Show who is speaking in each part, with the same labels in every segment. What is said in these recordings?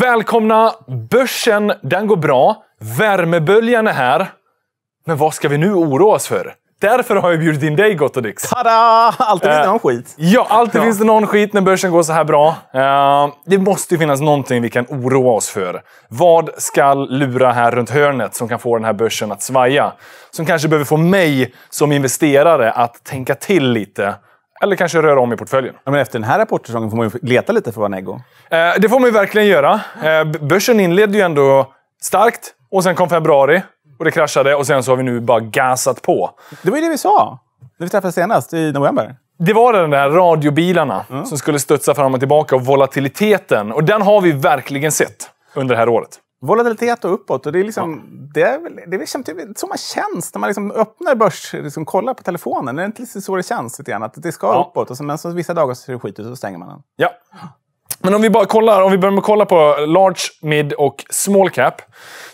Speaker 1: Välkomna! Börsen, den går bra. Värmeböljan är här. Men vad ska vi nu oroa oss för? Därför har jag bjudit in dig, Gottodix.
Speaker 2: Tada! Alltid finns det eh, någon
Speaker 1: skit. Ja, alltid ja. finns det någon skit när börsen går så här bra. Eh, det måste ju finnas någonting vi kan oroa oss för. Vad ska lura här runt hörnet som kan få den här börsen att svaja? Som kanske behöver få mig som investerare att tänka till lite eller kanske röra om i portföljen. Ja, men efter den här rapportsäsongen får man
Speaker 2: ju leta lite för att vara
Speaker 1: Eh, det får man ju verkligen göra. Eh, börsen inledde ju ändå starkt och sen kom februari och det kraschade och sen så har vi nu bara gasat på. Det var ju det vi sa
Speaker 2: när vi träffades senast i november.
Speaker 1: Det var den där radiobilarna mm. som skulle studsa fram och tillbaka och volatiliteten. Och den har vi verkligen sett
Speaker 2: under det här året volatilitet och uppåt. Och det, är liksom, ja. det, är väl, det är liksom så man känns när man liksom öppnar börs liksom kollar på telefonen. Det är inte så det känns lite Att det ska ja. uppåt, och så, men så vissa dagar ser det skit ut och så stänger man den.
Speaker 1: Ja. Men om vi bara kollar, om vi börjar med att kolla på large, mid och small cap.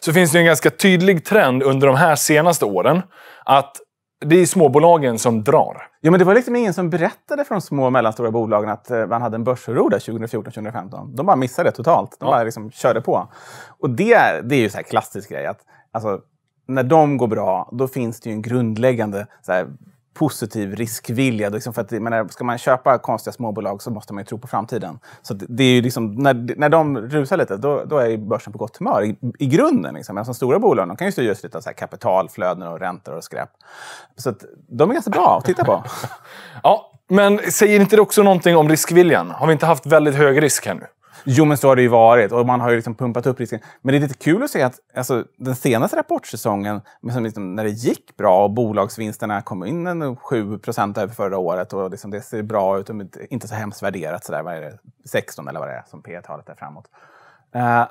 Speaker 1: Så finns det en ganska tydlig trend under de här
Speaker 2: senaste åren. Att det är småbolagen som drar. Ja, men det var liksom ingen som berättade för de små och mellanstora bolagen att eh, man hade en börsoro 2014-2015. De bara missade det totalt. De ja. bara liksom körde på. Och det, det är ju så klassisk grej. Att, alltså, när de går bra, då finns det ju en grundläggande så här, positiv riskvilja. Liksom för att, menar, ska man köpa konstiga småbolag så måste man ju tro på framtiden. Så det är liksom, när, när de rusar lite, då, då är börsen på gott humör i, i grunden. Liksom. Men de stora bolagen de kan ju styras lite av så här kapitalflöden och räntor och skräp. Så att, de är ganska bra att titta på. ja, men säger inte det också någonting om riskviljan? Har vi inte haft väldigt hög risk här nu? Jo, men så har det ju varit och man har ju liksom pumpat upp risken. Men det är lite kul att se att alltså, den senaste rapportsäsongen, liksom, när det gick bra och bolagsvinsterna kom in en 7 procent över förra året och liksom, det ser bra ut och inte så hemskt värderat, så där, vad är det, 16 eller vad det är som P e talet är framåt. Eh,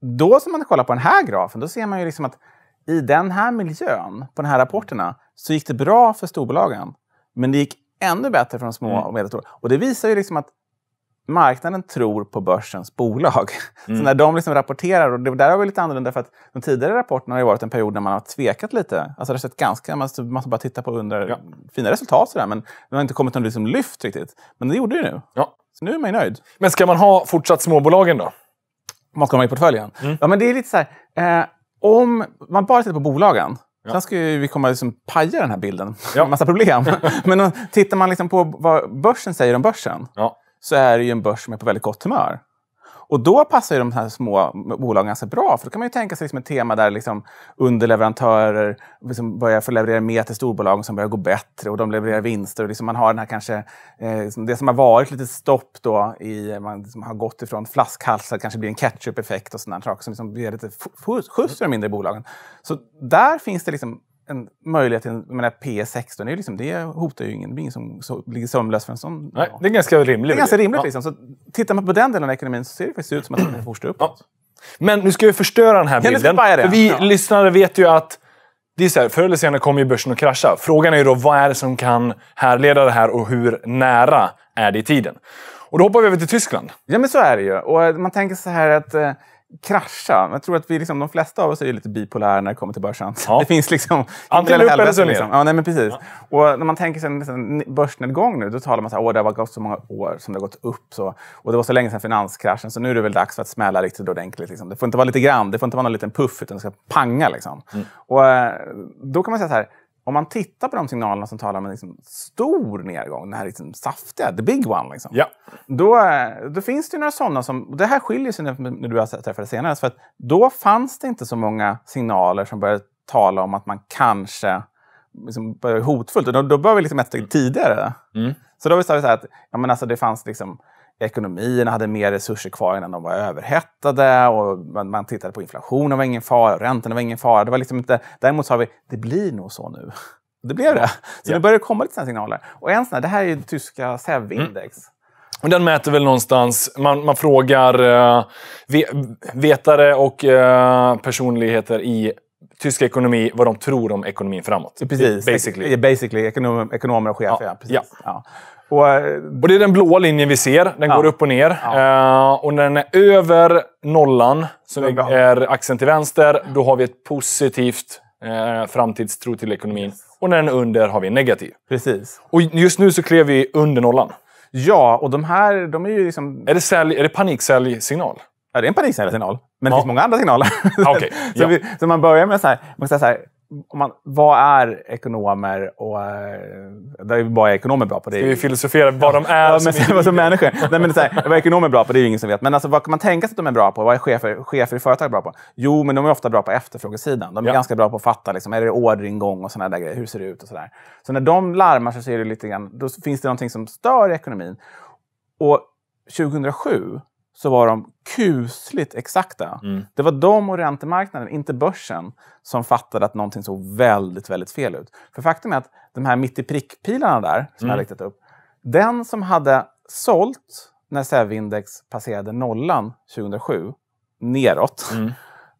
Speaker 2: då som man kollar på den här grafen, då ser man ju liksom att i den här miljön, på de här rapporterna, så gick det bra för storbolagen. Men det gick ännu bättre för de små mm. och medelstora. Och det visar ju liksom att marknaden tror på börsens bolag. Mm. Så när de liksom rapporterar, och det där har vi lite annorlunda för att de tidigare rapporterna har ju varit en period när man har tvekat lite. Alltså det har sett ganska, man måste bara titta på under ja. fina resultat sådär, men det har inte kommit någon liksom lyft riktigt. Men det gjorde det nu. Ja. Så nu är man ju nöjd. Men ska man ha fortsatt småbolagen då? Om man ska ha i portföljen? Mm. Ja, men det är lite så här, eh, om man bara tittar på bolagen, Ja. Sen ska vi komma liksom paja den här bilden. Ja. Massa problem. Men tittar man liksom på vad börsen säger om börsen. Ja så är det ju en börs som är på väldigt gott humör. Och då passar ju de här små bolagen ganska bra, för då kan man ju tänka sig liksom ett tema där liksom underleverantörer liksom börjar få leverera mer till storbolagen som börjar gå bättre och de levererar vinster. Och liksom man har den här kanske, eh, liksom det som har varit lite stopp då, i, man liksom har gått ifrån flaskhalsar, kanske blir en catch-up-effekt och sådana saker som liksom ger lite skjuts för de mindre bolagen. Så där finns det liksom en möjlighet till, en menar, P16 är liksom, det hotar ju ingen, det är ingen som ligger sömnlös för en sån. Nej, det är ganska rimligt. Det är ganska rimligt. Ja. Liksom. Så, tittar man på den delen av ekonomin så ser det faktiskt ut som att den fortsätter upp. Ja. Men nu ska vi förstöra den här bilden. Det, för vi lyssnare vet ju att det är
Speaker 1: så här, förr eller senare kommer ju börsen att krascha. Frågan är ju då vad är det som kan härleda det här och hur
Speaker 2: nära är det i tiden? Och då hoppar vi över till Tyskland. Ja, men så är det ju. Och man tänker så här att eh, krascha. Jag tror att vi, liksom, de flesta av oss är lite bipolära när det kommer till börsen. Ja. Det finns liksom... Antingen upp eller så liksom. ja, nej, men precis. Ja. Och när man tänker sig en liksom, börsnedgång nu, då talar man så här, åh, det har gått så många år som det har gått upp. Så, och det var så länge sedan finanskraschen, så nu är det väl dags för att smälla riktigt ordentligt. Liksom. Det får inte vara lite grann, det får inte vara någon liten puff, utan det ska panga. Liksom. Mm. Och, eh, då kan man säga så här, om man tittar på de signalerna som talar om en liksom stor nedgång, den här liksom saftiga, the big one, liksom, ja. då, eh, då, finns det några sådana som... Det här skiljer sig när du har träffade senast. För att då fanns det inte så många signaler som började tala om att man kanske liksom börjar hotfullt. Då, då börjar vi liksom ett steg tidigare. Mm. Så då har vi sagt att ja, men alltså, det fanns liksom ekonomierna hade mer resurser kvar innan de var överhettade och man, man tittade på inflationen var ingen fara, räntorna var ingen fara. Det var liksom inte, däremot sa vi, det blir nog så nu. Det blev det. Så yeah. nu börjar det komma lite såna signaler. Och en sån här, det här är ju tyska SEV-index.
Speaker 1: Mm. den mäter väl någonstans, man, man frågar uh, vetare och uh, personligheter i tysk ekonomi, vad de tror
Speaker 2: om ekonomin framåt. Precis, basically. basically ekonom, ekonomer och chefer. Ja. Ja, precis. Ja. ja.
Speaker 1: Och, eh, och det är den blåa linjen vi ser. Den ja. går upp och ner. Ja. Eh, och när den är över nollan, som är axeln till vänster, då har vi ett positivt eh, framtidstro till ekonomin. Yes. Och när den är under har vi en negativ. Precis. Och just nu så klev vi under
Speaker 2: nollan. Ja, och de här de är ju liksom... Är det, sälj, är det paniksäljsignal? Ja, det är en paniksäljsignal. Men det finns många andra signaler. Ah, okay, så, ja. vi, så, man börjar med så här, man säga så här om man, vad är ekonomer? Och, eh, det är bara ekonomer bra på. Det är ju filosofera vad de är. Ja, som, men, är som människor. Nej, men det är här, vad är ekonomer bra på? Det är ju ingen som vet. Men alltså, vad kan man tänka sig att de är bra på? Vad är chefer, chefer i företag bra på? Jo, men de är ofta bra på efterfrågesidan. De är ja. ganska bra på att fatta. Liksom, är det orderingång och sådana grejer? Hur ser det ut? och sådär. Så när de larmar så ser det lite grann, då finns det någonting som stör ekonomin. Och 2007 så var de kusligt exakta. Mm. Det var de och räntemarknaden, inte börsen, som fattade att någonting såg väldigt, väldigt fel ut. För faktum är att de här mitt i prick-pilarna där, som mm. jag riktat upp, den som hade sålt när SEV-index passerade nollan 2007, neråt, mm.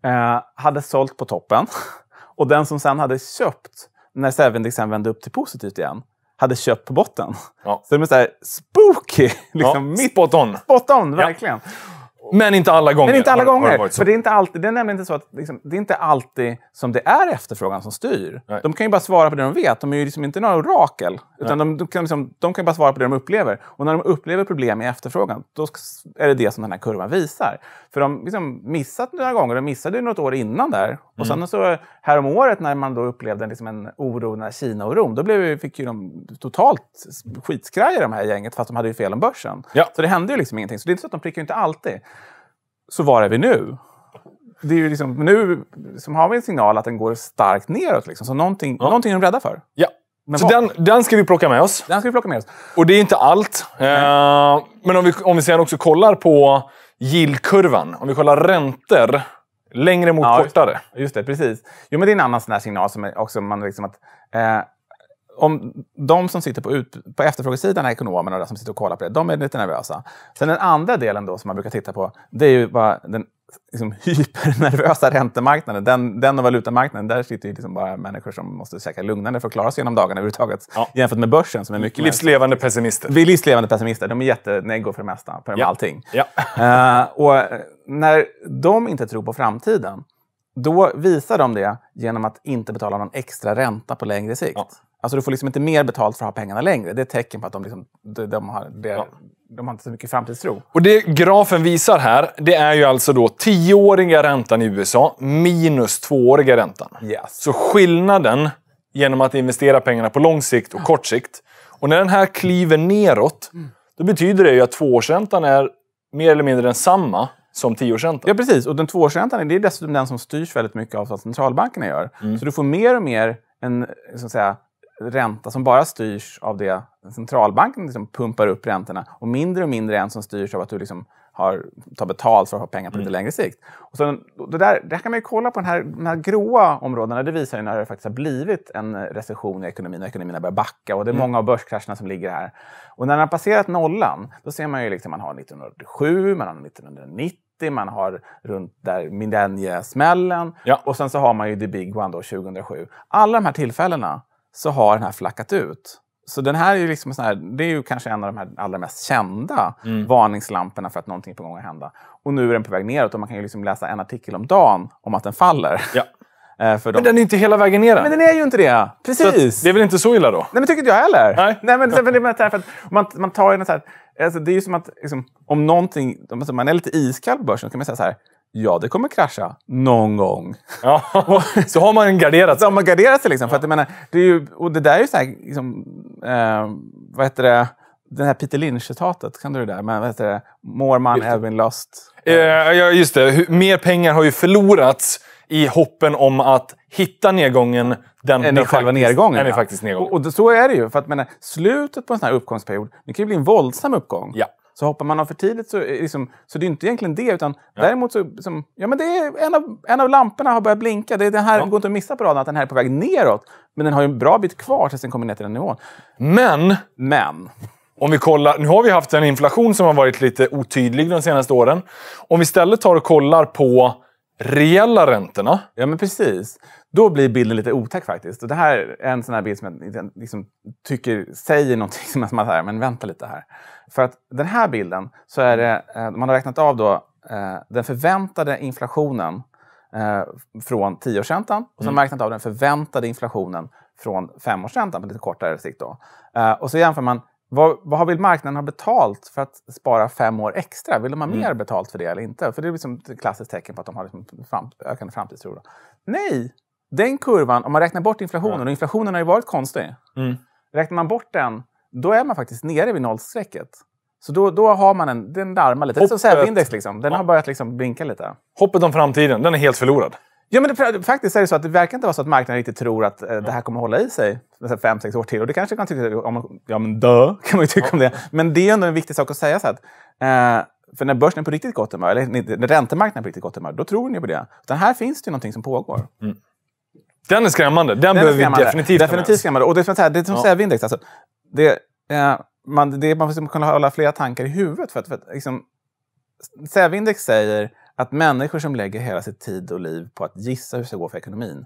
Speaker 2: eh, hade sålt på toppen. Och den som sen hade köpt när SEV-index vände upp till positivt igen, hade köpt på botten. Ja. Så det är så här spooky! Liksom ja, mitt, spot on! Spot on, verkligen. Ja. Men inte alla gånger. Men inte alla gånger. Har, har det för det är, inte alltid, det är nämligen inte så att liksom, det är inte alltid som det är efterfrågan som styr. Nej. De kan ju bara svara på det de vet. De är ju liksom inte några orakel. Utan de, de, kan liksom, de kan bara svara på det de upplever. Och när de upplever problem i efterfrågan, då är det det som den här kurvan visar. För de liksom missat några gånger. De missade ju något år innan där. Och mm. sen så häromåret när man då upplevde liksom en oro, när Kina-oron, då blev, fick ju de totalt skitskraja de här gänget fast de hade ju fel om börsen. Ja. Så det hände ju liksom ingenting. Så det är inte så att de prickar ju inte alltid. Så var är vi nu? Det är ju liksom, nu som liksom har vi en signal att den går starkt neråt. Liksom. Så någonting, ja. någonting är de rädda för. Ja. Men så den, den, ska vi plocka med oss. Den ska vi plocka med oss. Och det är inte
Speaker 1: allt. Eh, men om vi, om vi sedan också kollar på yieldkurvan. Om vi kollar
Speaker 2: räntor Längre mot ja, kortare. Just det, precis. Jo, men det är en annan sån signal som är också man liksom att eh, om de som sitter på, ut, på efterfrågesidan, ekonomerna de som sitter och kollar på det, de är lite nervösa. Sen den andra delen då som man brukar titta på, det är ju bara den liksom, hypernervösa räntemarknaden. Den, den och valutamarknaden, där sitter ju liksom bara människor som måste käka lugnande för att klara sig genom dagarna överhuvudtaget. Ja. Jämfört med börsen som är mycket... Livslevande pessimister. Vi livslevande pessimister. De är jätteneggo för det mesta, på ja. allting. Ja. uh, och eh, när de inte tror på framtiden, då visar de det genom att inte betala någon extra ränta på längre sikt. Ja. Alltså du får liksom inte mer betalt för att ha pengarna längre. Det är ett tecken på att de, liksom, de, de har, de, ja. de har inte så mycket framtidstro.
Speaker 1: Och Det grafen visar här, det är ju alltså då tioåriga räntan i USA minus tvååriga räntan. Yes. Så skillnaden genom att investera pengarna på lång sikt och ja. kort sikt. Och när den här kliver neråt, mm.
Speaker 2: då betyder det ju att tvåårsräntan är mer eller mindre densamma som tioårsräntan? Ja, precis. Och den tvåårsräntan är dessutom den som styrs väldigt mycket av vad centralbankerna gör. Mm. Så du får mer och mer en så att säga, ränta som bara styrs av det centralbanken liksom pumpar upp räntorna och mindre och mindre en som styrs av att du liksom har, tar betalt för att ha pengar på lite mm. längre sikt. Och sen, det där, där kan man ju kolla på den här, de här gråa områdena. Det visar ju när det faktiskt har blivit en recession i ekonomin och ekonomin har börjat backa. Och det är mm. många av börskrascherna som ligger här. Och när den har passerat nollan, då ser man ju liksom man har 1987, man har 1990, man har runt där millenniesmällen ja. och sen så har man ju the big one då 2007. Alla de här tillfällena så har den här flackat ut. Så den här är ju liksom sån här, det är ju kanske en av de här allra mest kända mm. varningslamporna för att någonting är på gång att hända. Och nu är den på väg neråt och man kan ju liksom läsa en artikel om dagen om att den faller. Ja. Eh, för Men den är inte hela vägen ner. Men den är ju inte det. Precis. det är väl inte så illa då? Nej, men tycker inte jag heller. Nej. Nej, men, men, men, för att man, man tar ju något så här, alltså, det är ju som att liksom, om någonting, om alltså, man är lite iskall på börsen, så kan man säga så här. Ja, det kommer krascha någon gång. Ja, så har man garderat sig. Så har man garderat sig. Liksom, för att, jag menar, det, är ju, och det där är ju så här, liksom, eh, vad heter det? den här Peter Lynch-citatet, kan du det där? Men, vad heter det? More man have been lost.
Speaker 1: Eh, ja, just det. Mer pengar har ju förlorats i hoppen om att hitta nedgången. Den, är den själva faktiskt, nedgången? Är ja. faktiskt nedgången.
Speaker 2: Och, och, så är det ju. För att, men, slutet på en sån här uppgångsperiod, det kan ju bli en våldsam uppgång. Ja. Så hoppar man av för tidigt så, eh, liksom, så det är inte egentligen det. Utan ja. däremot så, som, ja men det är en av, en av lamporna har börjat blinka. Det, den här ja. går inte att missa på raden att den här är på väg neråt. Men den har ju en bra bit kvar tills den kommer ner till den nivån. Men! Men! Om vi
Speaker 1: kollar, nu har vi haft en inflation som har varit lite otydlig de senaste åren. Om vi istället tar och kollar
Speaker 2: på reella räntorna. Ja, men precis. Då blir bilden lite otäck faktiskt. Och det här är en sån här bild som jag liksom tycker säger någonting som är här, men vänta lite här. För att den här bilden så är det, eh, man har räknat av då eh, den förväntade inflationen eh, från tioårsräntan årsräntan och sen mm. räknat av den förväntade inflationen från femårsräntan på lite kortare sikt. Då. och så jämför man vad, vad vill marknaden ha betalt för att spara fem år extra? Vill de ha mm. mer betalt för det eller inte? För det är liksom ett klassiskt tecken på att de har liksom fram, ökande framtidstro. Då. Nej! Den kurvan, om man räknar bort inflationen, och inflationen har ju varit konstig. Mm. Räknar man bort den, då är man faktiskt nere vid nollstrecket. Så då, då har man en, den larmar lite. Hoppet, det är som SEB-index, liksom. den ja. har börjat liksom blinka lite. Hoppet om framtiden, den är helt förlorad. Ja, men det, faktiskt är det så att det verkar inte vara så att marknaden riktigt tror att eh, det här kommer att hålla i sig 5-6 år till. Och det kanske kan tycka, om ja men dö, kan man ju tycka om det. Men det är ändå en viktig sak att säga. Så att, eh, för när börsen är på riktigt gott humör, eller när räntemarknaden är på riktigt gott humör, då tror ni på det. Utan här finns det ju någonting som pågår.
Speaker 1: Mm. Den är skrämmande. Den, Den behöver vi definitivt Definitivt skrämmande. Och det är som, här, det är som ja. Sävindex. Alltså.
Speaker 2: Det, eh, man, det, man måste liksom kunna hålla flera tankar i huvudet. För att, för att liksom, Sävindex säger att människor som lägger hela sitt tid och liv på att gissa hur det ska gå för ekonomin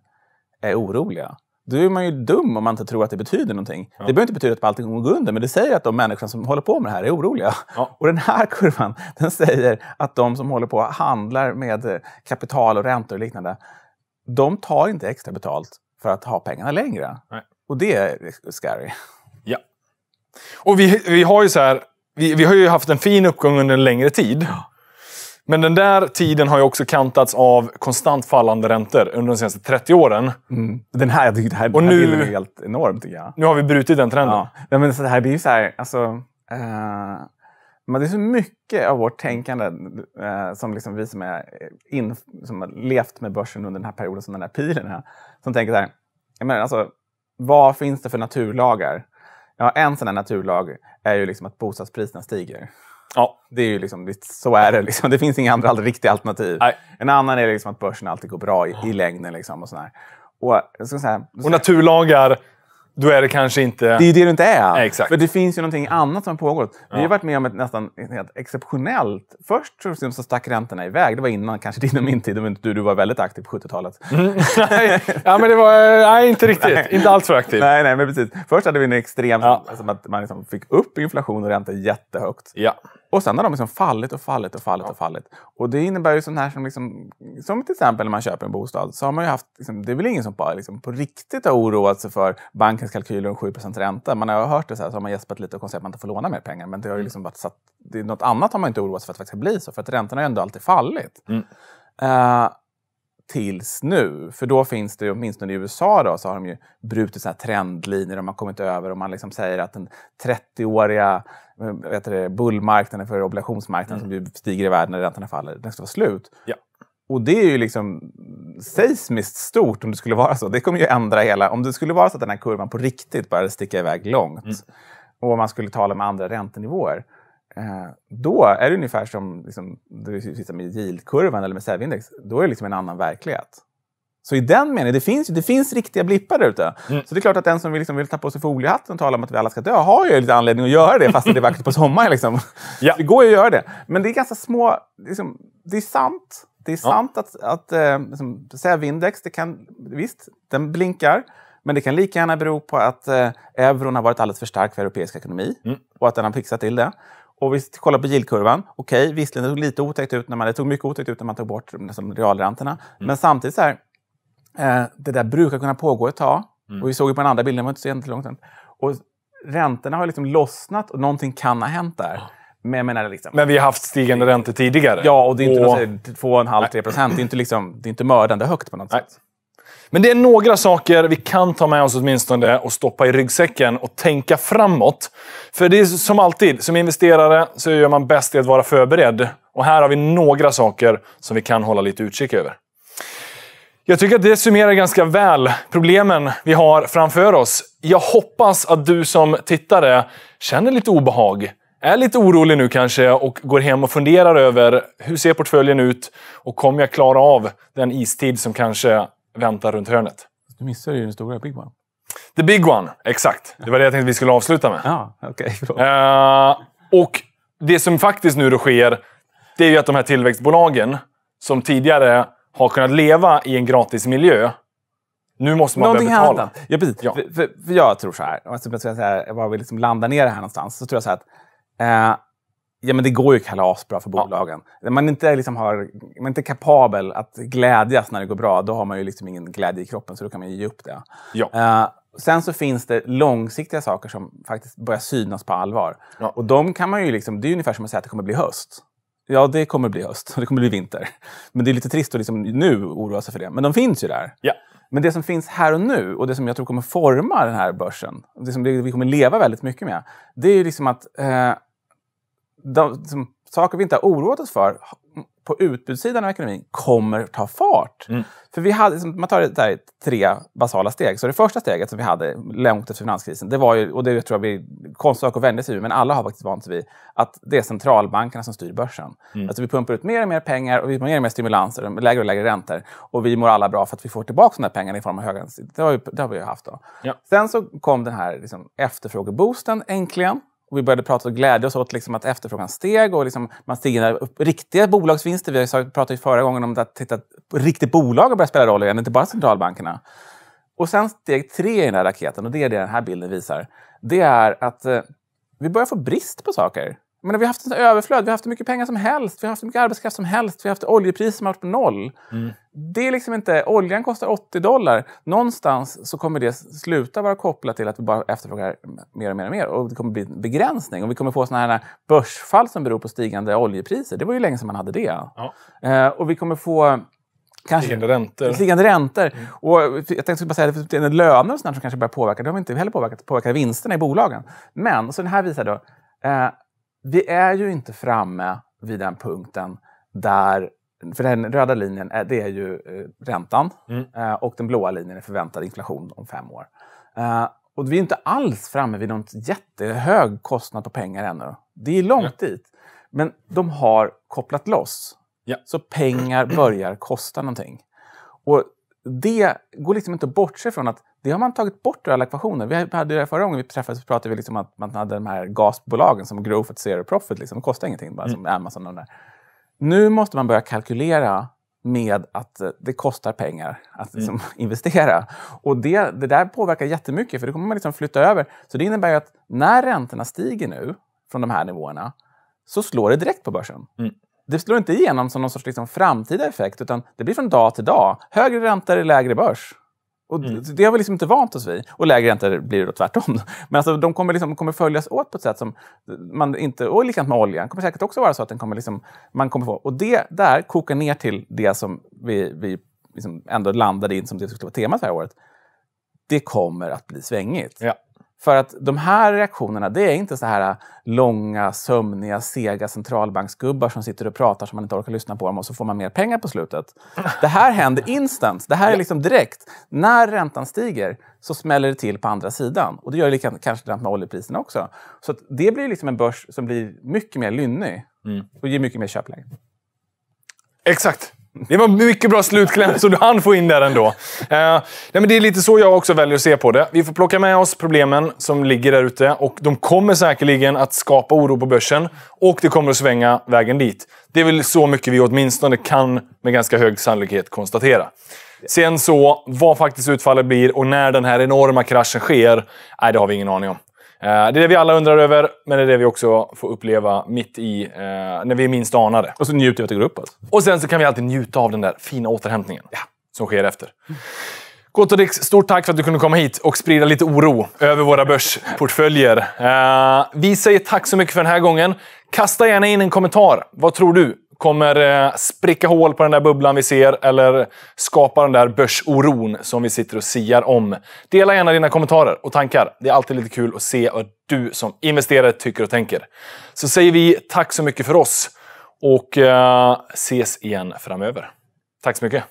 Speaker 2: är oroliga. Då är man ju dum om man inte tror att det betyder någonting. Ja. Det behöver inte betyda att allting kommer gå under, men det säger att de människor som håller på med det här är oroliga. Ja. Och den här kurvan, den säger att de som håller på och handlar med eh, kapital och räntor och liknande, de tar inte extra betalt för att ha pengarna längre. Nej. Och det är scary. Ja.
Speaker 1: Och vi, vi har ju så här, vi, vi har ju haft en fin uppgång under en längre tid. Ja. Men den där tiden har ju också kantats av konstant fallande räntor under de senaste 30 åren. Mm. Den här, det här, och den här är helt
Speaker 2: enorm tycker jag. Nu har vi brutit den trenden. Ja. ja men så här, det är ju så här, alltså, uh, men det är så mycket av vårt tänkande uh, som liksom vi som, är in, som har levt med börsen under den här perioden som den här pilen här, som tänker så här, jag menar, alltså, vad finns det för naturlagar? Ja, en sån här naturlag är ju liksom att bostadspriserna stiger. Ja. Det är ju liksom, så är det. Liksom. Det finns inga andra riktiga alternativ. Nej. En annan är liksom att börsen alltid går bra i, i längden. Liksom och, sådär. Och, jag ska säga, och naturlagar då är det kanske inte... Det är ju det du inte är. Exakt. För det finns ju någonting annat som har pågått. Ja. Vi har varit med om ett nästan helt exceptionellt... Först liksom så stack räntorna iväg. Det var innan, kanske din och min tid, du, du var väldigt aktiv på 70-talet. Mm. ja, men det var... Nej, inte riktigt. Nej. Inte alls för aktiv. Nej, nej, men precis. Först hade vi en extrem... Ja. som att man liksom fick upp inflation och räntor jättehögt. Ja. Och sen har de liksom fallit och fallit och fallit ja. och fallit. Och det innebär ju sånt här som, liksom, som till exempel när man köper en bostad. Så har man ju haft, liksom, det är väl ingen som bara liksom, på riktigt har oroat sig för bankens kalkyler om 7 ränta. Man har hört det så här så har man gäspat lite och konstaterat att man inte får låna mer pengar. Men det har ju mm. liksom varit satt, det, något annat har man inte oroat sig för att det faktiskt ska bli så. För att räntorna har ju ändå alltid fallit. Mm. Uh, tills nu. För då finns det, åtminstone i USA, då, så har de ju brutit såna trendlinjer och man kommit över och man liksom säger att den 30-åriga eh, vet det, bullmarknaden för obligationsmarknaden mm. som stiger i världen när räntorna faller, den ska vara slut. Ja. Och det är ju liksom seismiskt stort om det skulle vara så. Det kommer ju ändra hela... Om det skulle vara så att den här kurvan på riktigt började sticka iväg långt mm. och man skulle tala med andra räntenivåer Eh, då är det ungefär som liksom, du sitter med yieldkurvan eller med SEV-index. Då är det liksom en annan verklighet. Så i den meningen, det finns, det finns riktiga blippar där ute. Mm. Så det är klart att den som vill, liksom, vill ta på sig foliehatten och tala om att vi alla ska dö har ju lite anledning att göra det fast det är vackert på sommaren. Liksom. Ja. Det går ju att göra det. Men det är ganska små... Liksom, det är sant. Det är sant ja. att, att eh, liksom, SEV-index, visst, den blinkar. Men det kan lika gärna bero på att eh, euron har varit alldeles för stark för europeisk ekonomi mm. och att den har fixat till det. Och vi kollar på yieldkurvan. Okej, okay, visserligen det såg lite otäckt ut när man, det såg mycket otäckt ut när man tog bort liksom, realräntorna. Mm. Men samtidigt så här, eh, det där brukar kunna pågå ett tag. Mm. Och vi såg ju på den andra bilden, det var inte så jättelångt sedan. Och räntorna har liksom lossnat och någonting kan ha hänt där. Men, menar, liksom, men vi har haft stigande räntor tidigare. Ja, och det är inte 2,5-3 procent. Det är inte, liksom, inte mördande högt på något Nej. sätt. Men
Speaker 1: det är några saker vi kan ta med oss åtminstone och stoppa i ryggsäcken och tänka framåt. För det är som alltid, som investerare så gör man bäst i att vara förberedd. Och här har vi några saker som vi kan hålla lite utkik över. Jag tycker att det summerar ganska väl problemen vi har framför oss. Jag hoppas att du som tittare känner lite obehag, är lite orolig nu kanske och går hem och funderar över hur ser portföljen ut och kommer jag klara av den istid som kanske väntar runt hörnet.
Speaker 2: Du missar ju den stora Big
Speaker 1: One. The Big One, exakt. Det var det jag tänkte vi skulle avsluta med. Ja, okay, uh, eh, och det som faktiskt nu då sker, det är ju att de här tillväxtbolagen som
Speaker 2: tidigare har kunnat leva i en gratis miljö,
Speaker 1: nu måste man Någonting börja betala. Annat.
Speaker 2: Ja, precis. Ja. För, för, för jag tror så här, om jag ska bara vill liksom landa ner det här någonstans, så tror jag så här att eh, Ja, men det går ju kalasbra för bolagen. Ja. Man, inte liksom har, man är inte kapabel att glädjas när det går bra. Då har man ju liksom ingen glädje i kroppen, så då kan man ge upp det. Ja. Uh, sen så finns det långsiktiga saker som faktiskt börjar synas på allvar. Ja. Och de kan man ju liksom, det är ungefär som att säga att det kommer bli höst. Ja, det kommer bli höst och det kommer bli vinter. Men det är lite trist att liksom nu oroa sig för det. Men de finns ju där. Ja. Men det som finns här och nu och det som jag tror kommer forma den här börsen, det som vi kommer leva väldigt mycket med, det är ju liksom att eh, de, som, saker vi inte har oroat oss för på utbudssidan av ekonomin kommer ta fart. Mm. För vi hade, man tar det här tre basala steg. Så det första steget som vi hade långt efter finanskrisen, det var ju, och det tror jag vi konstigt att vänja sig vid, men alla har faktiskt vant sig vid, att det är centralbankerna som styr börsen. Mm. Alltså vi pumpar ut mer och mer pengar och vi får mer och mer stimulanser, lägre och lägre räntor. Och vi mår alla bra för att vi får tillbaka de där pengarna i form av höga Det det har vi ju haft då. Ja. Sen så kom den här liksom, efterfrågeboosten äntligen. Och vi började prata och glädja oss åt liksom att efterfrågan steg och liksom man stigande upp riktiga bolagsvinster. Vi pratade ju förra gången om att titta, riktigt bolag börjar spela roll igen, inte bara centralbankerna. Och sen steg tre i den här raketen, och det är det den här bilden visar, det är att eh, vi börjar få brist på saker. Men vi har haft ett överflöd, vi har haft hur mycket pengar som helst, vi har haft hur mycket arbetskraft som helst, vi har haft oljepriser som har varit på noll. Mm. Det är liksom inte, oljan kostar 80 dollar. Någonstans så kommer det sluta vara kopplat till att vi bara efterfrågar mer och mer och mer och det kommer bli en begränsning och vi kommer få sådana här börsfall som beror på stigande oljepriser. Det var ju länge sedan man hade det. Ja. Eh, och vi kommer få Kanske, stigande räntor. Stigande räntor. Mm. Och jag tänkte bara säga att det är löner och sånt som kanske börjar påverka. Det har vi inte heller påverkat. påverkar vinsterna i bolagen. Men, så den här visar då. Eh, vi är ju inte framme vid den punkten där för den röda linjen är, det är ju eh, räntan mm. Eh, och den blåa linjen är förväntad inflation om fem år. Eh, och vi är inte alls framme vid någon jättehög kostnad på pengar ännu. Det är långt mm. dit. Men de har kopplat loss. Yeah. Så pengar börjar kosta någonting. Och det går liksom inte att bortse från att det har man tagit bort ur alla ekvationer. Vi hade det förra gången vi träffades pratade vi liksom att man hade de här gasbolagen som growth at zero profit. Liksom. Det kostar ingenting, bara mm. som Amazon och de där. Nu måste man börja kalkylera med att eh, det kostar pengar att mm. liksom mm. investera. Och det, det där påverkar jättemycket, för det kommer man liksom flytta över. Så det innebär att när räntorna stiger nu från de här nivåerna så slår det direkt på börsen. Mm. Det slår inte igenom som någon sorts liksom framtida effekt, utan det blir från dag till dag. Högre räntor, lägre börs. Och mm. Det har vi liksom inte vant oss vid. Och lägre räntor blir det då tvärtom. Men alltså, de kommer, liksom, kommer följas åt på ett sätt som man inte... Och likadant med oljan. kommer säkert också vara så att den kommer liksom, man kommer få... Och det där kokar ner till det som vi, vi liksom ändå landade in som det skulle vara temat det här året. Det kommer att bli svängigt. Ja. För att de här reaktionerna, det är inte så här äh, långa, sömniga, sega centralbanksgubbar som sitter och pratar som man inte orkar lyssna på dem och så får man mer pengar på slutet. Det här händer instant. Det här är liksom direkt. När räntan stiger så smäller det till på andra sidan. Och det gör det kanske likadant med oljepriserna också. Så det blir liksom en börs som blir mycket mer lynnig mm. och ger mycket mer köpläge. Exakt.
Speaker 1: Det var mycket bra slutkläm så du hann få in där ändå. Eh, nej, men det är lite så jag också väljer att se på det. Vi får plocka med oss problemen som ligger där ute och de kommer säkerligen att skapa oro på börsen och det kommer att svänga vägen dit. Det är väl så mycket vi åtminstone kan med ganska hög sannolikhet konstatera. Sen så, vad faktiskt utfallet blir och när den här enorma kraschen sker, nej, det har vi ingen aning om. Eh, det är det vi alla undrar över, men det är det vi också får uppleva mitt i, eh, när vi är minst anade. Och så njuter vi att det går upp alltså. Och sen så kan vi alltid njuta av den där fina återhämtningen ja. som sker efter. Mm. stort tack för att du kunde komma hit och sprida lite oro över våra börsportföljer. Eh, vi säger tack så mycket för den här gången. Kasta gärna in en kommentar. Vad tror du? kommer eh, spricka hål på den där bubblan vi ser eller skapa den där börsoron som vi sitter och siar om. Dela gärna dina kommentarer och tankar. Det är alltid lite kul att se vad du som investerare tycker och tänker. Så säger vi tack så mycket för oss och eh, ses igen framöver. Tack så mycket!